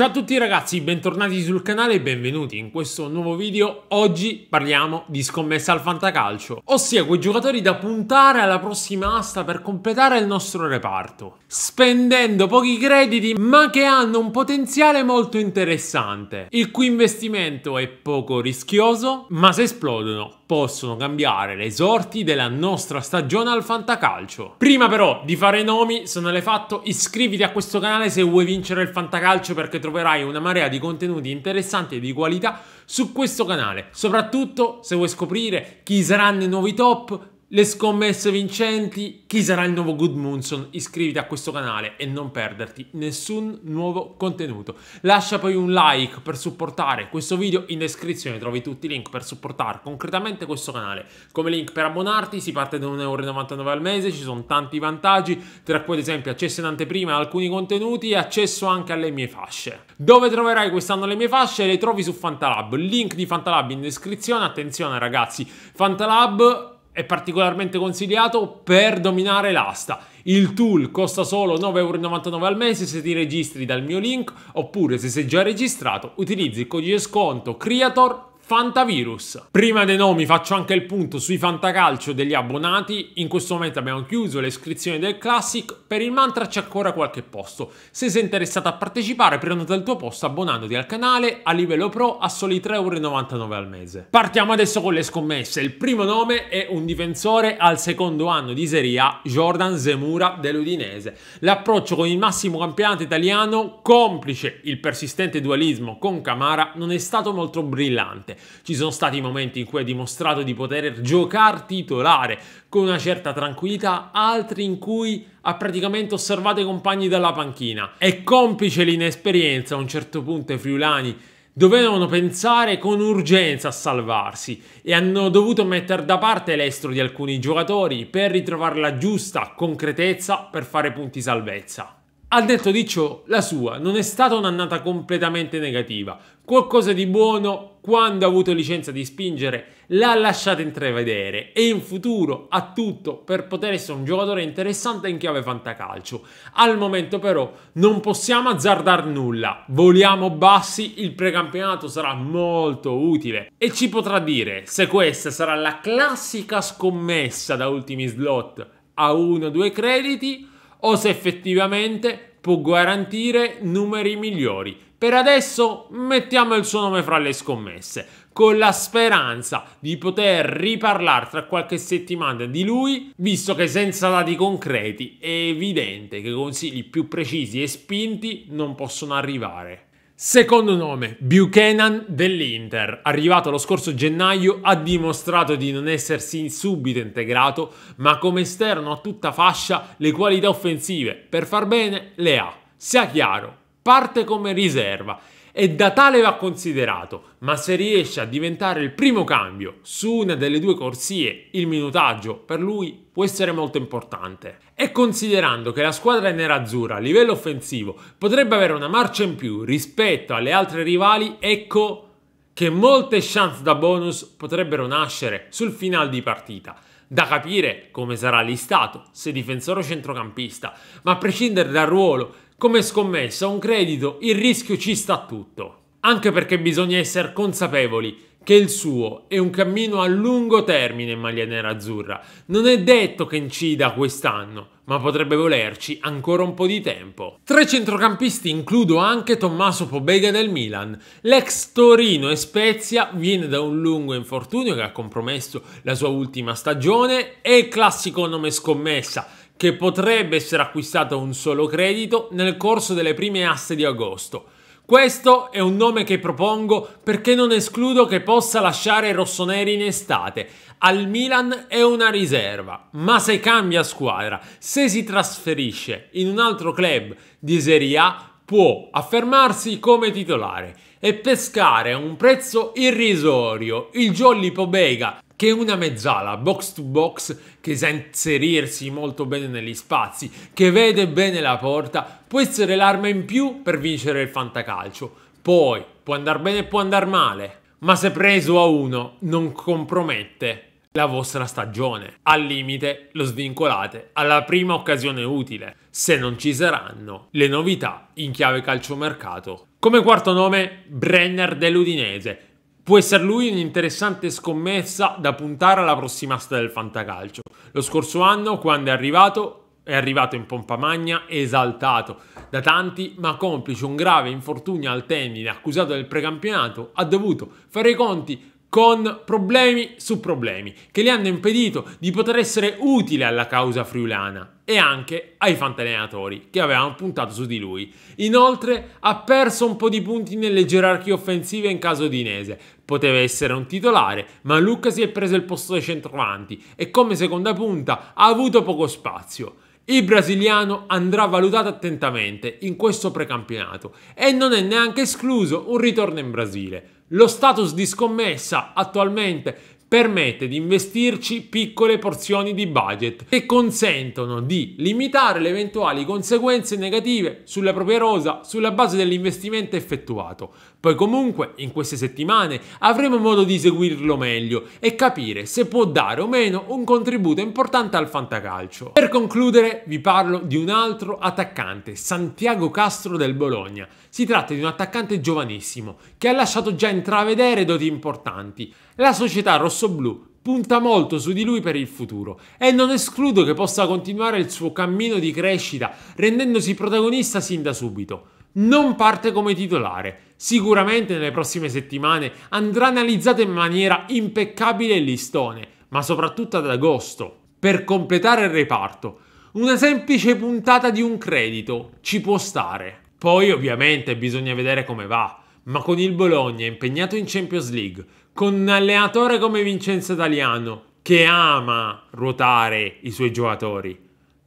Ciao a tutti ragazzi, bentornati sul canale e benvenuti in questo nuovo video. Oggi parliamo di scommessa al fantacalcio, ossia quei giocatori da puntare alla prossima asta per completare il nostro reparto, spendendo pochi crediti ma che hanno un potenziale molto interessante, il cui investimento è poco rischioso, ma se esplodono possono cambiare le sorti della nostra stagione al fantacalcio. Prima però di fare i nomi, se non l'hai fatto, iscriviti a questo canale se vuoi vincere il fantacalcio perché troverai una marea di contenuti interessanti e di qualità su questo canale. Soprattutto se vuoi scoprire chi saranno i nuovi top, le scommesse vincenti, chi sarà il nuovo Goodmunson, iscriviti a questo canale e non perderti nessun nuovo contenuto. Lascia poi un like per supportare questo video, in descrizione trovi tutti i link per supportare concretamente questo canale. Come link per abbonarti si parte da 1,99€ al mese, ci sono tanti vantaggi, tra cui ad esempio accesso in anteprima a alcuni contenuti e accesso anche alle mie fasce. Dove troverai quest'anno le mie fasce? Le trovi su Fantalab, link di Fantalab in descrizione, attenzione ragazzi, Fantalab è particolarmente consigliato per dominare l'asta. Il tool costa solo 9,99€ al mese se ti registri dal mio link oppure se sei già registrato utilizzi il codice sconto Creator Fantavirus. Prima dei nomi faccio anche il punto sui fantacalcio degli abbonati. In questo momento abbiamo chiuso le iscrizioni del Classic. Per il mantra c'è ancora qualche posto. Se sei interessato a partecipare, prenota il tuo posto abbonandoti al canale a livello pro a soli 3,99€ al mese. Partiamo adesso con le scommesse. Il primo nome è un difensore al secondo anno di Serie A, Jordan Zemura dell'Udinese. L'approccio con il massimo campionato italiano, complice il persistente dualismo con Camara, non è stato molto brillante. Ci sono stati momenti in cui ha dimostrato di poter giocare titolare con una certa tranquillità, altri in cui ha praticamente osservato i compagni dalla panchina. E complice l'inesperienza, a un certo punto i friulani dovevano pensare con urgenza a salvarsi e hanno dovuto mettere da parte l'estro di alcuni giocatori per ritrovare la giusta concretezza per fare punti salvezza. Al detto di ciò, la sua non è stata un'annata completamente negativa. Qualcosa di buono, quando ha avuto licenza di spingere, l'ha lasciata intravedere e in futuro ha tutto per poter essere un giocatore interessante in chiave fantacalcio. Al momento però non possiamo azzardar nulla. Voliamo bassi, il precampionato sarà molto utile e ci potrà dire se questa sarà la classica scommessa da ultimi slot a 1-2 crediti o se effettivamente può garantire numeri migliori. Per adesso mettiamo il suo nome fra le scommesse, con la speranza di poter riparlare tra qualche settimana di lui, visto che senza dati concreti è evidente che consigli più precisi e spinti non possono arrivare. Secondo nome, Buchanan dell'Inter, arrivato lo scorso gennaio, ha dimostrato di non essersi subito integrato, ma come esterno a tutta fascia le qualità offensive, per far bene, le ha. Sia chiaro, parte come riserva e da tale va considerato, ma se riesce a diventare il primo cambio su una delle due corsie, il minutaggio per lui può essere molto importante. E considerando che la squadra nerazzurra a livello offensivo potrebbe avere una marcia in più rispetto alle altre rivali, ecco che molte chance da bonus potrebbero nascere sul finale di partita. Da capire come sarà listato, se difensore o centrocampista, ma a prescindere dal ruolo, come scommessa, un credito, il rischio ci sta tutto. Anche perché bisogna essere consapevoli che il suo è un cammino a lungo termine in maglia nera azzurra. Non è detto che incida quest'anno, ma potrebbe volerci ancora un po' di tempo. Tra i centrocampisti includo anche Tommaso Pobega del Milan. L'ex Torino e Spezia viene da un lungo infortunio che ha compromesso la sua ultima stagione e il classico nome scommessa che potrebbe essere acquistato a un solo credito nel corso delle prime aste di agosto. Questo è un nome che propongo perché non escludo che possa lasciare rossoneri in estate. Al Milan è una riserva, ma se cambia squadra, se si trasferisce in un altro club di Serie A, può affermarsi come titolare e pescare a un prezzo irrisorio il Jolly Pobega che una mezzala box to box che sa inserirsi molto bene negli spazi, che vede bene la porta, può essere l'arma in più per vincere il fantacalcio. Poi può andare bene e può andare male, ma se preso a uno non compromette la vostra stagione. Al limite lo svincolate alla prima occasione utile, se non ci saranno le novità in chiave calciomercato. Come quarto nome, Brenner dell'Udinese, Può essere lui un'interessante scommessa da puntare alla prossima asta del fantacalcio. Lo scorso anno, quando è arrivato, è arrivato in pompa magna esaltato da tanti, ma complice un grave infortunio al tendine accusato del precampionato, ha dovuto fare i conti con problemi su problemi che gli hanno impedito di poter essere utile alla causa friulana e anche ai fantallenatori che avevano puntato su di lui. Inoltre ha perso un po' di punti nelle gerarchie offensive in caso di Inese, poteva essere un titolare, ma Luca si è preso il posto dei centravanti e come seconda punta ha avuto poco spazio. Il brasiliano andrà valutato attentamente in questo precampionato e non è neanche escluso un ritorno in Brasile. Lo status di scommessa attualmente permette di investirci piccole porzioni di budget che consentono di limitare le eventuali conseguenze negative sulla propria rosa sulla base dell'investimento effettuato. Poi comunque in queste settimane avremo modo di seguirlo meglio e capire se può dare o meno un contributo importante al fantacalcio. Per concludere vi parlo di un altro attaccante, Santiago Castro del Bologna. Si tratta di un attaccante giovanissimo che ha lasciato già intravedere doti importanti. La società rossa rossoblù punta molto su di lui per il futuro e non escludo che possa continuare il suo cammino di crescita rendendosi protagonista sin da subito. Non parte come titolare, sicuramente nelle prossime settimane andrà analizzato in maniera impeccabile il listone, ma soprattutto ad agosto, per completare il reparto. Una semplice puntata di un credito ci può stare. Poi ovviamente bisogna vedere come va ma con il Bologna impegnato in Champions League, con un allenatore come Vincenzo Italiano che ama ruotare i suoi giocatori.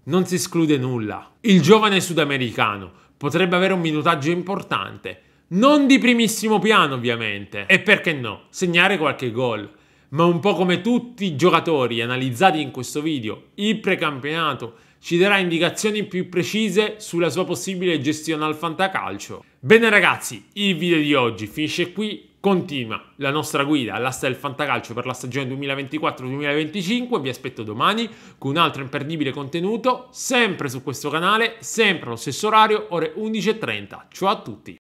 Non si esclude nulla. Il giovane sudamericano potrebbe avere un minutaggio importante, non di primissimo piano ovviamente, e perché no, segnare qualche gol. Ma un po' come tutti i giocatori analizzati in questo video, il precampionato ci darà indicazioni più precise sulla sua possibile gestione al fantacalcio. Bene ragazzi, il video di oggi finisce qui, Continua la nostra guida all'asta del fantacalcio per la stagione 2024-2025. Vi aspetto domani con un altro imperdibile contenuto, sempre su questo canale, sempre allo stesso orario, ore 11.30. Ciao a tutti!